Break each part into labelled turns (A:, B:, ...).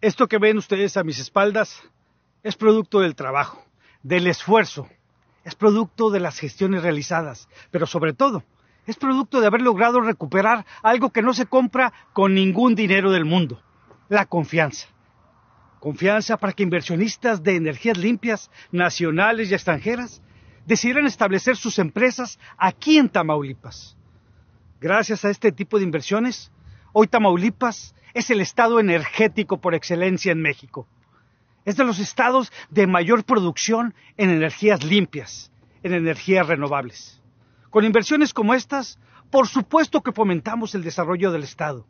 A: Esto que ven ustedes a mis espaldas es producto del trabajo, del esfuerzo, es producto de las gestiones realizadas, pero sobre todo es producto de haber logrado recuperar algo que no se compra con ningún dinero del mundo, la confianza. Confianza para que inversionistas de energías limpias, nacionales y extranjeras, decidan establecer sus empresas aquí en Tamaulipas. Gracias a este tipo de inversiones, Hoy Tamaulipas es el estado energético por excelencia en México. Es de los estados de mayor producción en energías limpias, en energías renovables. Con inversiones como estas, por supuesto que fomentamos el desarrollo del estado.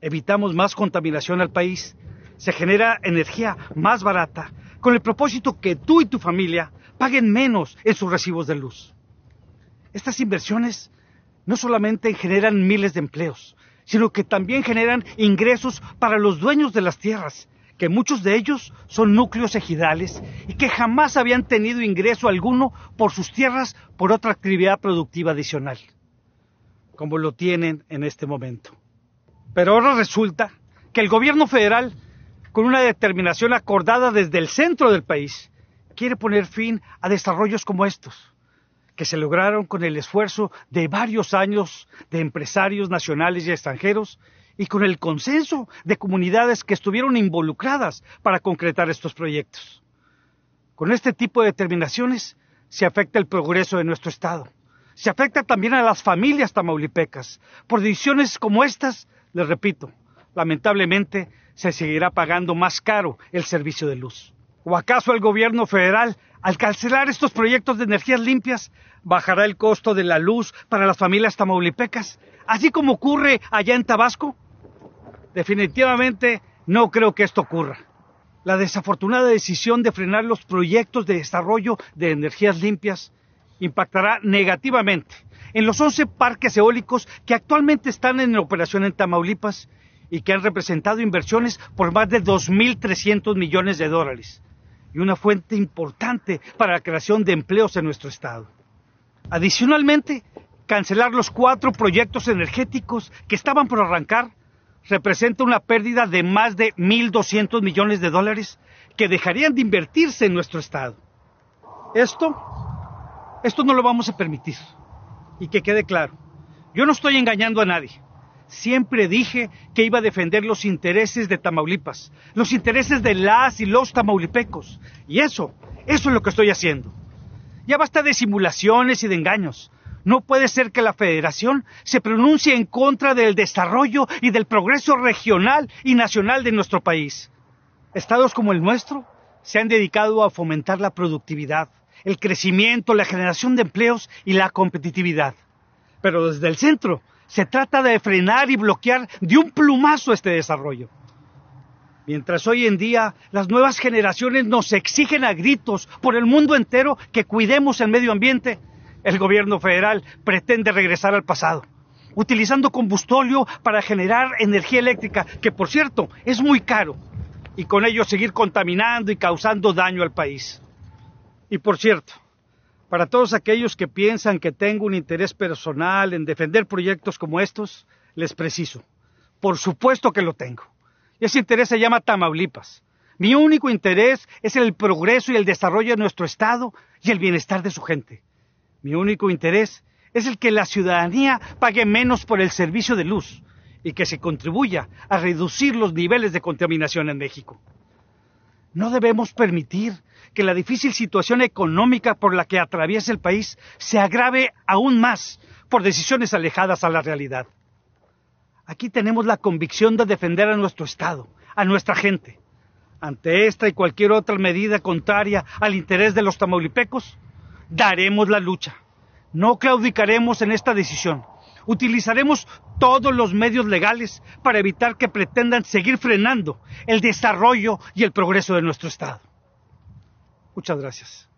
A: Evitamos más contaminación al país, se genera energía más barata, con el propósito que tú y tu familia paguen menos en sus recibos de luz. Estas inversiones no solamente generan miles de empleos, sino que también generan ingresos para los dueños de las tierras, que muchos de ellos son núcleos ejidales y que jamás habían tenido ingreso alguno por sus tierras por otra actividad productiva adicional, como lo tienen en este momento. Pero ahora resulta que el gobierno federal, con una determinación acordada desde el centro del país, quiere poner fin a desarrollos como estos que se lograron con el esfuerzo de varios años de empresarios nacionales y extranjeros y con el consenso de comunidades que estuvieron involucradas para concretar estos proyectos. Con este tipo de determinaciones se afecta el progreso de nuestro Estado. Se afecta también a las familias tamaulipecas. Por decisiones como estas, les repito, lamentablemente se seguirá pagando más caro el servicio de luz. ¿O acaso el gobierno federal, al cancelar estos proyectos de energías limpias, bajará el costo de la luz para las familias tamaulipecas, así como ocurre allá en Tabasco? Definitivamente no creo que esto ocurra. La desafortunada decisión de frenar los proyectos de desarrollo de energías limpias impactará negativamente en los 11 parques eólicos que actualmente están en operación en Tamaulipas y que han representado inversiones por más de 2.300 millones de dólares y una fuente importante para la creación de empleos en nuestro estado. Adicionalmente, cancelar los cuatro proyectos energéticos que estaban por arrancar representa una pérdida de más de 1.200 millones de dólares que dejarían de invertirse en nuestro estado. Esto, esto no lo vamos a permitir. Y que quede claro, yo no estoy engañando a nadie. Siempre dije que iba a defender los intereses de Tamaulipas, los intereses de las y los tamaulipecos. Y eso, eso es lo que estoy haciendo. Ya basta de simulaciones y de engaños. No puede ser que la federación se pronuncie en contra del desarrollo y del progreso regional y nacional de nuestro país. Estados como el nuestro se han dedicado a fomentar la productividad, el crecimiento, la generación de empleos y la competitividad. Pero desde el centro se trata de frenar y bloquear de un plumazo este desarrollo. Mientras hoy en día las nuevas generaciones nos exigen a gritos por el mundo entero que cuidemos el medio ambiente, el gobierno federal pretende regresar al pasado, utilizando combustóleo para generar energía eléctrica, que por cierto es muy caro, y con ello seguir contaminando y causando daño al país. Y por cierto, para todos aquellos que piensan que tengo un interés personal en defender proyectos como estos, les preciso. Por supuesto que lo tengo. Ese interés se llama Tamaulipas. Mi único interés es el progreso y el desarrollo de nuestro Estado y el bienestar de su gente. Mi único interés es el que la ciudadanía pague menos por el servicio de luz y que se contribuya a reducir los niveles de contaminación en México. No debemos permitir que la difícil situación económica por la que atraviesa el país se agrave aún más por decisiones alejadas a la realidad. Aquí tenemos la convicción de defender a nuestro Estado, a nuestra gente. Ante esta y cualquier otra medida contraria al interés de los tamaulipecos, daremos la lucha. No claudicaremos en esta decisión. Utilizaremos todos los medios legales para evitar que pretendan seguir frenando el desarrollo y el progreso de nuestro Estado. Muchas gracias.